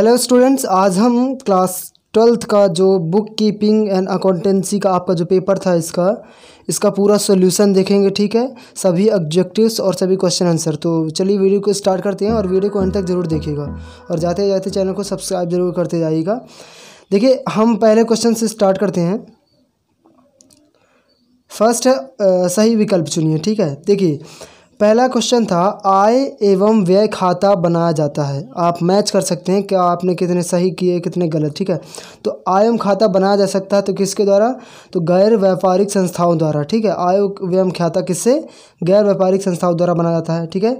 hello students आज हम class twelfth का जो बुक कीपिंग एंड अकाउंटेंसी का आपका जो पेपर था इसका इसका पूरा सॉल्यूशन देखेंगे ठीक है सभी ऑब्जेक्टिव्स और सभी क्वेश्चन आंसर तो चलिए वीडियो को स्टार्ट करते हैं और वीडियो को अंत तक जरूर देखिएगा और जाते जाते चैनल को सब्सक्राइब जरूर करते जाइएगा देखिए हम पहले क्वेश्चन से स्टार्ट करते हैं फर्स्ट है सही विकल्प चुनिए ठीक है देखिए पहला क्वेश्चन था आय एवं व्यय खाता बनाया जाता है आप मैच कर सकते हैं क्या आपने कितने सही किए कितने गलत ठीक है तो आय एवं खाता बनाया जा सकता है तो किसके द्वारा तो गैर व्यापारिक संस्थाओं द्वारा ठीक है आय व्यय खाता किससे गैर व्यापारिक संस्थाओं द्वारा बनाया जाता है ठीक है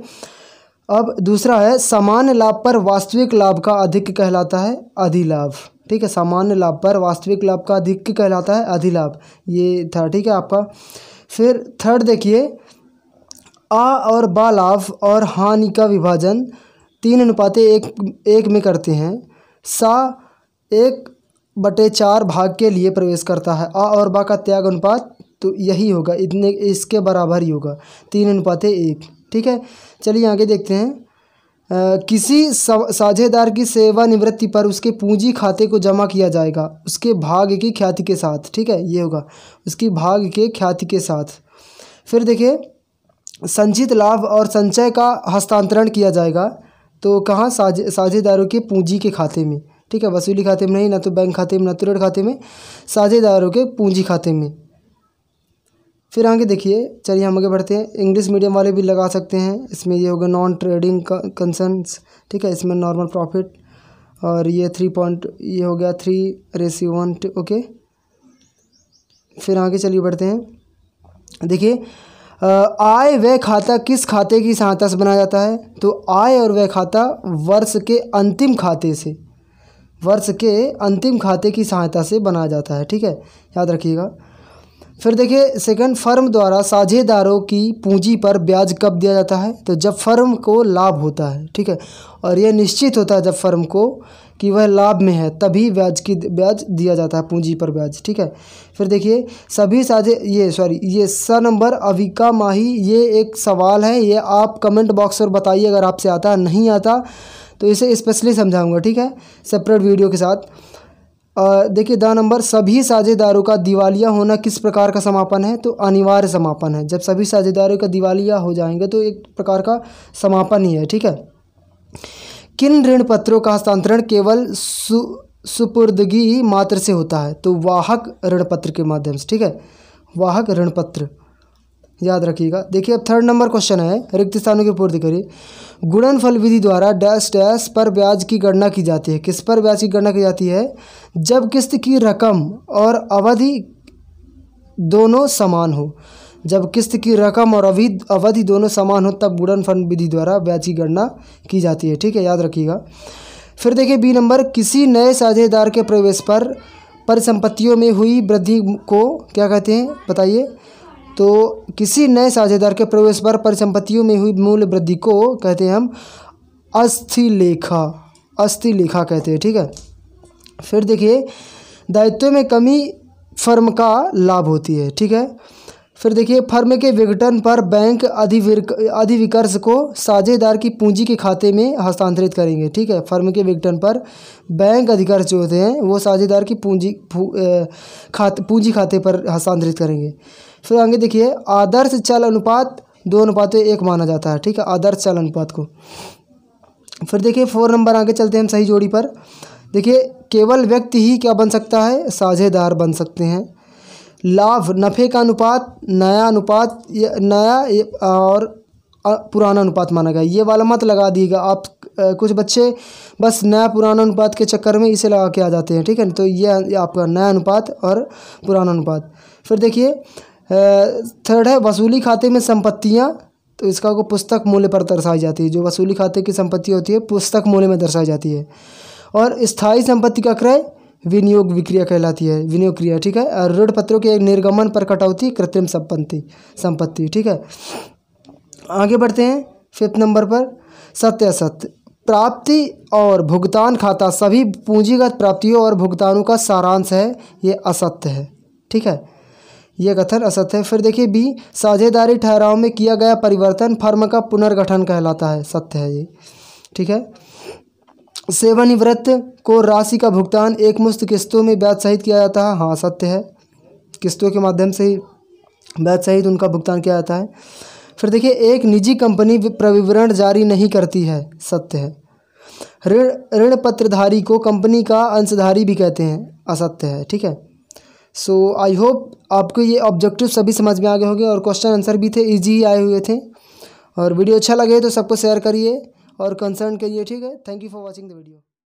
अब दूसरा है सामान्य लाभ पर वास्तविक लाभ का अधिक कहलाता है अधिलाभ ठीक है सामान्य लाभ पर वास्तविक लाभ का अधिक कहलाता है अधिलाभ ये था ठीक है आपका फिर थर्ड देखिए आ और बा लाभ और हानि का विभाजन तीन अनुपातें एक एक में करते हैं सा एक बटे चार भाग के लिए प्रवेश करता है आ और बा का त्याग अनुपात तो यही होगा इतने इसके बराबर ही होगा तीन अनुपात एक ठीक है चलिए आगे देखते हैं आ, किसी साझेदार की सेवानिवृत्ति पर उसके पूंजी खाते को जमा किया जाएगा उसके भाग की ख्याति के साथ ठीक है ये होगा उसकी भाग के ख्याति के साथ फिर देखिए संचित लाभ और संचय का हस्तांतरण किया जाएगा तो कहाँ साझे साझेदारों के पूंजी के खाते में ठीक है वसूली खाते में नहीं ना तो बैंक खाते में ना तो ऋण खाते में साझेदारों के पूंजी खाते में फिर आगे देखिए चलिए हम आगे बढ़ते हैं इंग्लिश मीडियम वाले भी लगा सकते हैं इसमें ये होगा नॉन ट्रेडिंग कंसर्नस ठीक है इसमें नॉर्मल प्रॉफिट और ये थ्री पॉइंट ये हो गया थ्री रेसी वन ओके फिर आगे चलिए बढ़ते हैं देखिए आय व्यय खाता किस खाते की सहायता से बनाया जाता है तो आय और व्यय खाता वर्ष के अंतिम खाते से वर्ष के अंतिम खाते की सहायता से बनाया जाता है ठीक है याद रखिएगा फिर देखिए सेकंड फर्म द्वारा साझेदारों की पूंजी पर ब्याज कब दिया जाता है तो जब फर्म को लाभ होता है ठीक है और यह निश्चित होता है जब फर्म को कि वह लाभ में है तभी ब्याज की ब्याज दिया जाता है पूंजी पर ब्याज ठीक है फिर देखिए सभी साझे ये सॉरी ये स नंबर अविका माही ये एक सवाल है ये आप कमेंट बॉक्स पर बताइए अगर आपसे आता नहीं आता तो इसे स्पेशली समझाऊँगा ठीक है सेपरेट वीडियो के साथ देखिए द नंबर सभी साझेदारों का दिवालिया होना किस प्रकार का समापन है तो अनिवार्य समापन है जब सभी साझेदारों का दिवालिया हो जाएंगे तो एक प्रकार का समापन ही है ठीक है किन ऋण पत्रों का हस्तांतरण केवल सु सुपुर्दगी मात्र से होता है तो वाहक ऋणपत्र के माध्यम से ठीक है वाहक ऋणपत्र याद रखिएगा देखिए अब थर्ड नंबर क्वेश्चन है रिक्त स्थानों की पूर्ति करिए गुणनफल विधि द्वारा डैश डैश पर ब्याज की गणना की जाती है किस पर ब्याज की गणना की जाती है जब किस्त की रकम और अवधि दोनों समान हो जब किस्त की रकम और अवधि अवधि दोनों समान हो तब गुणनफल विधि द्वारा ब्याज की गणना की जाती है ठीक है याद रखिएगा फिर देखिए बी नंबर किसी नए साझेदार के प्रवेश पर परिसंपत्तियों में हुई वृद्धि को क्या कहते हैं बताइए तो किसी नए साझेदार के प्रवेश पर परिसंपत्तियों में हुई मूल्य वृद्धि को कहते हैं हम अस्थिलेखा अस्थिलेखा कहते हैं ठीक है फिर देखिए दायित्व में कमी फर्म का लाभ होती है ठीक है फिर देखिए फर्म के विघटन पर बैंक अधिविक अधिविकर्ष को साझेदार की पूंजी के खाते में हस्तांतरित करेंगे ठीक है फर्म के विघटन पर बैंक अधिकर्ष जो होते हैं वो साझेदार की पूंजी खाते पूंजी खाते पर हस्तांतरित करेंगे फिर आगे देखिए आदर्श चल अनुपात दो अनुपात एक माना जाता है ठीक है आदर्श चल अनुपात को फिर देखिए फोर नंबर आगे चलते हैं हम सही जोड़ी पर देखिए केवल व्यक्ति ही क्या बन सकता है साझेदार बन सकते हैं लाभ नफ़े का अनुपात नया अनुपात नया और पुराना अनुपात माना गया ये वाला मत लगा दिएगा आप कुछ बच्चे बस नया पुराना अनुपात के चक्कर में इसे लगा के आ जाते हैं ठीक है तो ये आपका नया अनुपात और पुराना अनुपात फिर देखिए थर्ड है वसूली खाते में संपत्तियाँ तो इसका को पुस्तक मूल्य पर दर्शाई जाती है जो वसूली खाते की संपत्ति होती है पुस्तक मूल्य में दर्शाई जाती है और स्थायी संपत्ति का क्रय विनियोग विक्रिया कहलाती है विनियोग क्रिया ठीक है और ऋण पत्रों के एक निर्गमन पर कटौती कृत्रिम संपत्ति संपत्ति ठीक है आगे बढ़ते हैं फिफ्थ नंबर पर सत्य असत्य प्राप्ति और भुगतान खाता सभी पूंजीगत प्राप्तियों और भुगतानों का सारांश है ये असत्य है ठीक है यह कथन असत्य है फिर देखिए बी साझेदारी ठहराव में किया गया परिवर्तन फर्म का पुनर्गठन कहलाता है सत्य है ये ठीक है सेवानिवृत्त को राशि का भुगतान एक मुश्त किस्तों में ब्याज सहित किया जाता है हाँ सत्य है किस्तों के माध्यम से ही ब्याज सहित उनका भुगतान किया जाता है फिर देखिए एक निजी कंपनी प्रविवरण जारी नहीं करती है सत्य है ऋण ऋण पत्रधारी को कंपनी का अंशधारी भी कहते हैं असत्य है ठीक है सो आई होप आपको ये ऑब्जेक्टिव सभी समझ में आ गए होंगे और क्वेश्चन आंसर भी थे इजी आए हुए थे और वीडियो अच्छा लगे तो सबको शेयर करिए और कंसर्न करिए ठीक है thank you for watching the video